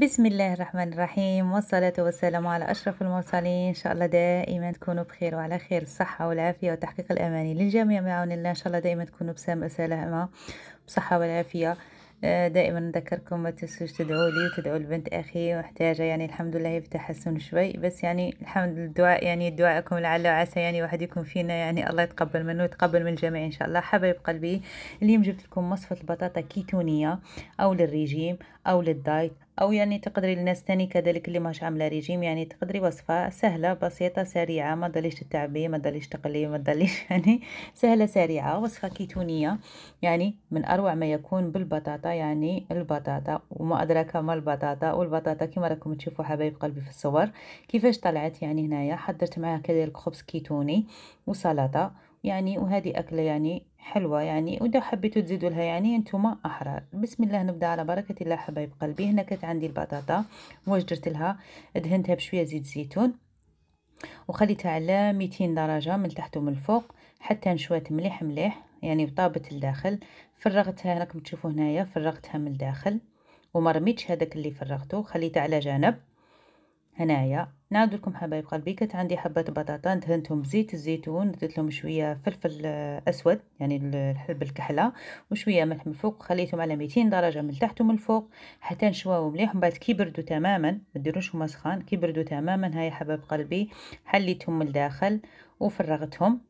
بسم الله الرحمن الرحيم والصلاة والسلام على أشرف المرسلين إن شاء الله دائما تكونوا بخير وعلى خير الصحة والعافية وتحقيق الأماني للجميع معون الله إن شاء الله دائما تكونوا بسام سلامة بصحة والعافية آه، دائما نذكركم ما تنسوش تدعوا لي وتدعوا لبنت اخي محتاجه يعني الحمد لله في تحسن شوي بس يعني الحمد الدعاء يعني دعائكم لعل وعسى يعني واحد يكون فينا يعني الله يتقبل منه ويتقبل من الجميع ان شاء الله حبايب قلبي اليوم جبت لكم وصفه البطاطا كيتونيه او للريجيم او للدايت او يعني تقدري للناس تاني كذلك اللي ماش عامله ريجيم يعني تقدري وصفه سهله بسيطه سريعه ما ضليش تتعبي ما ضليش تقلي ما ضليش يعني سهله سريعه وصفه كيتونيه يعني من اروع ما يكون بالبطاطا يعني البطاطا وما ادراك ما البطاطا والبطاطا كما راكم تشوفوا حبايب قلبي في الصور كيفاش طلعت يعني هنايا حضرت معاها كذلك خبز كيتوني وسلطه يعني وهذه اكله يعني حلوة يعني واذا حبيتوا تزيدوا لها يعني انتم احرار بسم الله نبدا على بركة الله حبايب قلبي هنا كانت عندي البطاطا واش لها دهنتها بشوية زيت زيتون وخليتها على 200 درجة من تحت ومن الفوق حتى نشوات مليح مليح يعني طابت لداخل فرغتها راكم تشوفوا هنايا فرغتها من الداخل ومرميتش هذاك اللي فرغته خليته على جنب هنايا نعود لكم حبايب قلبي كانت عندي حبات بطاطا دهنتهم بزيت الزيتون درت لهم شويه فلفل آه، اسود يعني الحلب الكحله وشويه ملح من فوق خليتهم على 200 درجه من تحت ومن فوق حتى نشواو مليح من بعد كي بردوا تماما ما ديروشهم سخان كي بردوا تماما هاي حبايب قلبي حليتهم من الداخل وفرغتهم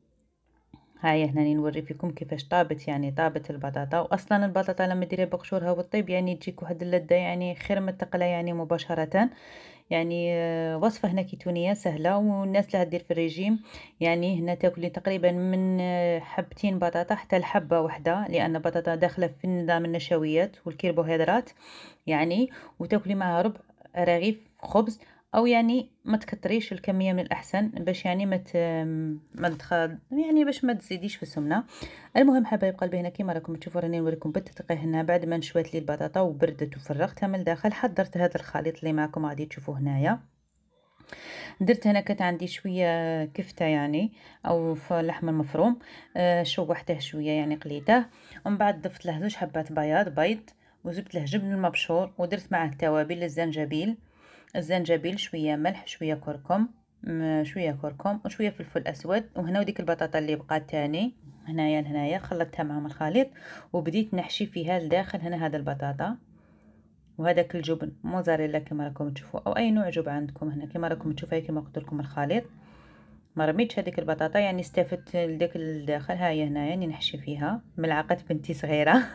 هاي هنا نوري فيكم كيفاش طابت يعني طابت البطاطا واصلا البطاطا لما ديريها بقشورها وتطيب يعني تجيك واحد اللذه يعني خير من التقله يعني مباشره يعني آه، وصفه هنا كيتونيه سهله والناس اللي دير في الريجيم يعني هنا تاكلي تقريبا من آه، حبتين بطاطا حتى الحبه واحده لان البطاطا داخله في نظام النشويات والكربوهيدرات يعني وتاكلي معها ربع رغيف خبز او يعني ما تكتريش الكميه من الاحسن باش يعني ما ما يعني باش ما تزيديش في السمنه المهم حبايب قلبي هنا كيما راكم تشوفوا راني نوريكم بالتدقيق هنا بعد ما نشوات لي البطاطا وبردت وفرغتها من الداخل حضرت هذا الخليط اللي معكم غادي تشوفوه هنايا درت هنا كانت عندي شويه كفته يعني او لحم المفروم آه، شوحته شويه يعني قليته ومن بعد ضفت له زوج حبات بياض بيض وزبت له جبن المبشور ودرت معاه التوابل الزنجبيل الزنجبيل شويه ملح شويه كركم شويه كركم وشويه فلفل اسود وهنا وديك البطاطا اللي بقات تاني هنايا لهنايا خلطتها معهم الخليط وبديت نحشي فيها لداخل هنا هذا البطاطا وهذاك الجبن موزاريلا كما راكم تشوفوا او اي نوع جبن عندكم هنا كما راكم تشوفوا كما قلت لكم الخليط ما رميتش هذيك البطاطا يعني استفدت لداك الداخل هاي هنايا يعني نحشي فيها ملعقه بنتي صغيره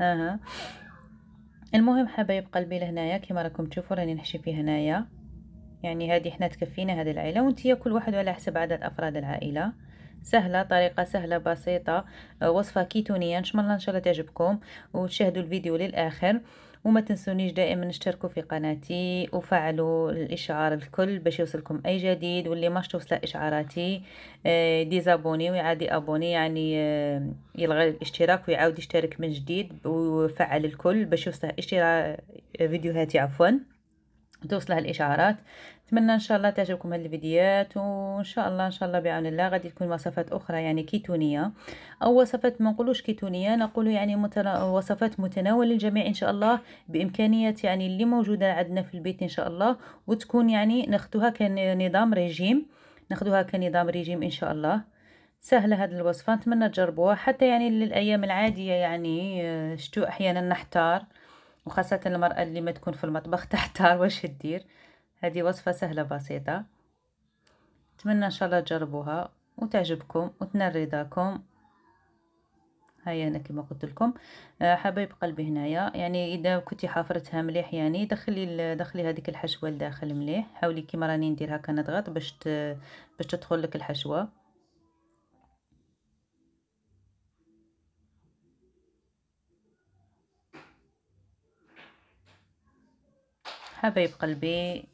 اها المهم حابه يبقى البيل هنايا كما راكم تشوفوا راني نحشي فيه هنايا يعني هذه حنا تكفينا هذه العائله وانت كل واحد على حسب عدد افراد العائله سهلة طريقة سهلة بسيطة آه، وصفة كيتونية ان شاء الله ان شاء الله تعجبكم وتشاهدوا الفيديو للاخر وما تنسونيش دائما اشتركوا في قناتي وفعلوا الاشعار الكل باش يوصلكم اي جديد واللي ماش توصل اشعاراتي آه، ديزابوني ويعادي ابوني يعني آه، يلغي الاشتراك ويعاود يشترك من جديد وفعل الكل باش يوصله اشتراك فيديوهاتي عفوا توصلها الاشعارات نتمنى ان شاء الله تعجبكم هذه الفيديوهات وان شاء الله ان شاء الله بعون الله غادي تكون وصفات اخرى يعني كيتونيه او وصفات ما نقولوش كيتونيه نقول يعني متنا... وصفات متناوله للجميع ان شاء الله بامكانيات يعني اللي موجوده عندنا في البيت ان شاء الله وتكون يعني ناخذوها كنظام ريجيم ناخذوها كنظام ريجيم ان شاء الله سهلة هاد الوصفة نتمنى تجربوها حتى يعني للأيام العادية يعني شتو أحيانا نحتار وخاصة المرأة اللي ما تكون في المطبخ تحتار واش دير هذه وصفة سهلة بسيطة أتمنى إن شاء الله تجربوها وتعجبكم وتنال رضاكم هاي انا كما قلت لكم آه، حبايب قلبي هنايا يعني اذا كنتي حافرتها مليح يعني دخلي دخلي هذيك الحشوه لداخل مليح حاولي كيما راني نديرها كنضغط باش باش تدخل لك الحشوه حبايب قلبي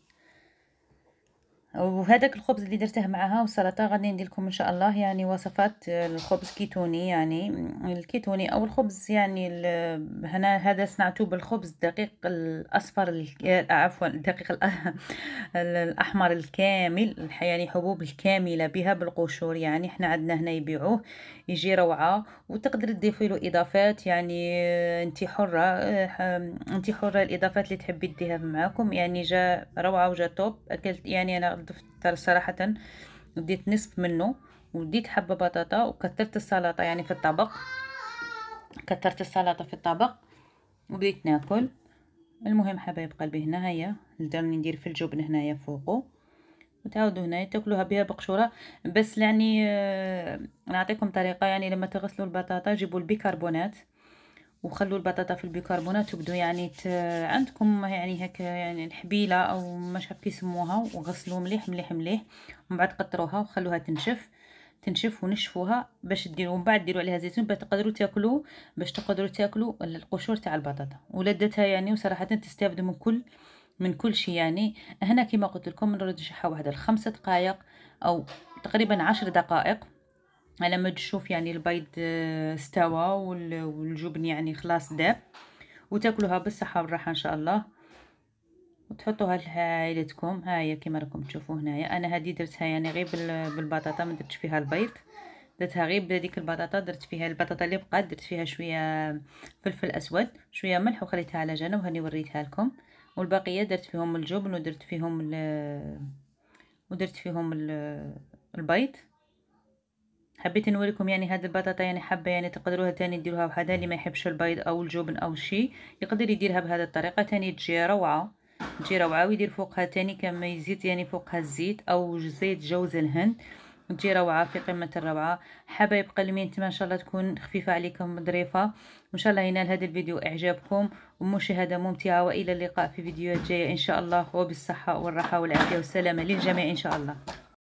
وهذاك الخبز اللي درته معها والسلطه غادي ندير لكم ان شاء الله يعني وصفات آه، الخبز كيتوني يعني الكيتوني او الخبز يعني هنا هذا صنعته بالخبز الدقيق الاصفر آه، عفوا الدقيق الاحمر الكامل يعني حبوب الكامله بها بالقشور يعني حنا عندنا هنا يبيعوه يجي روعه وتقدر تضيفي له اضافات يعني آه، انت حره انت حره الاضافات اللي تحبي تديها معاكم يعني جا روعه وجا توب اكلت يعني انا ضفت صراحة وديت نصف منه وديت حبة بطاطا وكترت السلطة يعني في الطبق كترت السلطة في الطبق وبديت ناكل المهم حبايب قلبي هنا هيا درني ندير في الجبن هنايا فوقو وتعودوا هنايا تاكلوها بها بقشوره بس يعني آه، نعطيكم طريقه يعني لما تغسلوا البطاطا جيبوا البيكربونات وخلوا البطاطا في البيكربونات وبدوا يعني ت... عندكم يعني هكا يعني الحبيله او مش عارف كيسموها وغسلوا مليح مليح مليح ومن بعد قطروها وخلوها تنشف تنشف ونشفوها باش ديروا من بعد ديروا عليها زيتون باش تقدروا تاكلوا باش تقدروا تاكلوا القشور تاع البطاطا ولدتها يعني وصراحه تستافدوا من كل من كل شيء يعني هنا كما قلت لكم نرجعها واحد الخمسة دقائق او تقريبا عشر دقائق على ما تشوف يعني البيض آه، استوى والجبن يعني خلاص داب وتاكلوها بالصحه والراحه ان شاء الله وتحطوها لعائلتكم هاهي كما راكم تشوفوا هنايا انا هذه درتها يعني غير بالبطاطا ما درتش فيها البيض درتها غير بهذيك البطاطا درت فيها البطاطا اللي بقات درت فيها شويه فلفل اسود شويه ملح وخليتها على جنب وهاني وريتها لكم والبقيه درت فيهم الجبن ودرت فيهم ودرت فيهم البيض حبيت نوريكم يعني هاد البطاطا يعني حبه يعني تقدروها تاني ديروها وحدها اللي ما يحبش البيض او الجبن او شي يقدر يديرها بهذه الطريقه تاني تجي روعه تجي روعه ويدير فوقها تاني كما يزيد يعني فوقها الزيت او زيت جوز الهند تجي روعه في قمه الروعه يبقى قلبي تما ان شاء الله تكون خفيفه عليكم ظريفه وان شاء الله ينال هذا الفيديو اعجابكم ومشاهده ممتعه والى اللقاء في فيديوهات جايه ان شاء الله وبالصحه والراحه والعافيه والسلامه للجميع ان شاء الله